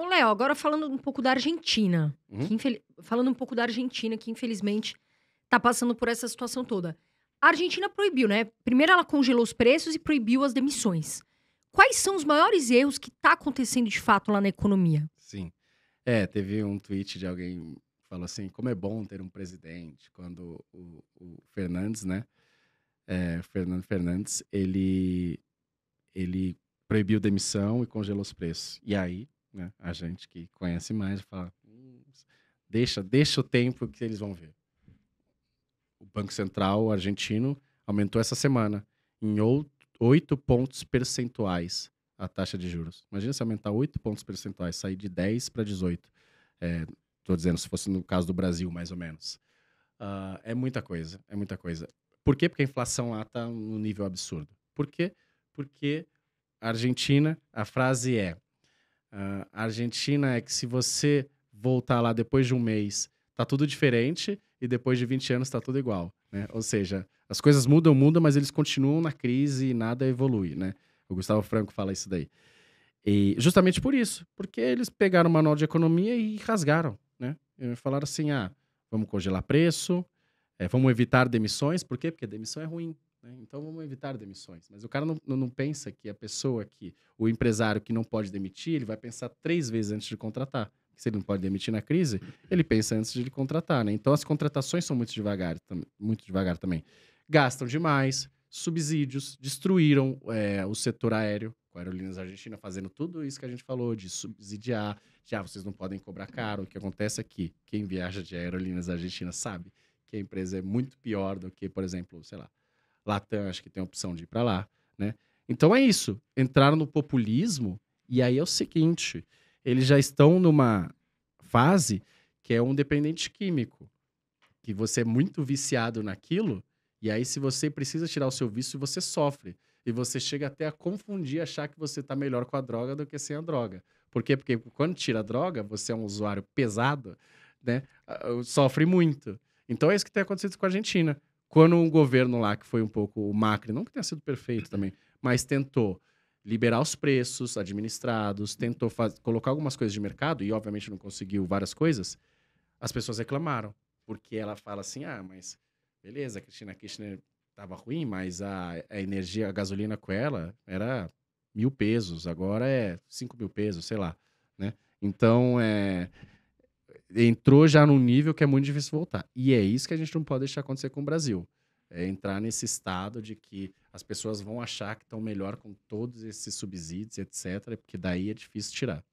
Ô, Léo, agora falando um pouco da Argentina. Uhum. Infel... Falando um pouco da Argentina, que infelizmente está passando por essa situação toda. A Argentina proibiu, né? Primeiro ela congelou os preços e proibiu as demissões. Quais são os maiores erros que está acontecendo de fato lá na economia? Sim. É, teve um tweet de alguém que falou assim: como é bom ter um presidente quando o, o Fernandes, né? É, Fernando Fernandes, ele, ele proibiu demissão e congelou os preços. E aí né? A gente que conhece mais fala, hum, deixa, deixa o tempo que eles vão ver. O Banco Central argentino aumentou essa semana em 8 pontos percentuais a taxa de juros. Imagina se aumentar 8 pontos percentuais, sair de 10 para 18. Estou é, dizendo, se fosse no caso do Brasil, mais ou menos. Uh, é muita coisa, é muita coisa. Por quê? Porque a inflação lá está num nível absurdo. Por quê? Porque a Argentina, a frase é Uh, ah, a Argentina é que se você voltar lá depois de um mês, tá tudo diferente e depois de 20 anos tá tudo igual, né? Ou seja, as coisas mudam, mudam, mas eles continuam na crise e nada evolui, né? O Gustavo Franco fala isso daí. E justamente por isso, porque eles pegaram o manual de economia e rasgaram, né? E falaram assim, ah, vamos congelar preço, é, vamos evitar demissões, por quê? Porque demissão é ruim, né? Então vamos evitar demissões. Mas o cara não, não pensa que a pessoa que, o empresário que não pode demitir, ele vai pensar três vezes antes de contratar. Se ele não pode demitir na crise, uhum. ele pensa antes de ele contratar. Né? Então as contratações são muito devagar, muito devagar também. Gastam demais, subsídios, destruíram é, o setor aéreo, com Aerolíneas Argentinas fazendo tudo isso que a gente falou, de subsidiar, já ah, vocês não podem cobrar caro. O que acontece é que quem viaja de Aerolíneas Argentinas sabe que a empresa é muito pior do que, por exemplo, sei lá, Latam, acho que tem a opção de ir para lá, né? Então é isso. Entraram no populismo e aí é o seguinte, eles já estão numa fase que é um dependente químico, que você é muito viciado naquilo e aí se você precisa tirar o seu vício, você sofre. E você chega até a confundir, achar que você está melhor com a droga do que sem a droga. Por quê? Porque quando tira a droga, você é um usuário pesado, né? Ah, sofre muito. Então é isso que tem acontecido com a Argentina. Quando um governo lá, que foi um pouco o Macri, não que tenha sido perfeito também, mas tentou liberar os preços administrados, tentou faz... colocar algumas coisas de mercado e, obviamente, não conseguiu várias coisas, as pessoas reclamaram. Porque ela fala assim: ah, mas beleza, a Cristina Kirchner estava ruim, mas a, a energia, a gasolina com ela era mil pesos, agora é cinco mil pesos, sei lá. Né? Então, é, entrou já num nível que é muito difícil voltar. E é isso que a gente não pode deixar acontecer com o Brasil. É entrar nesse estado de que as pessoas vão achar que estão melhor com todos esses subsídios, etc., porque daí é difícil tirar.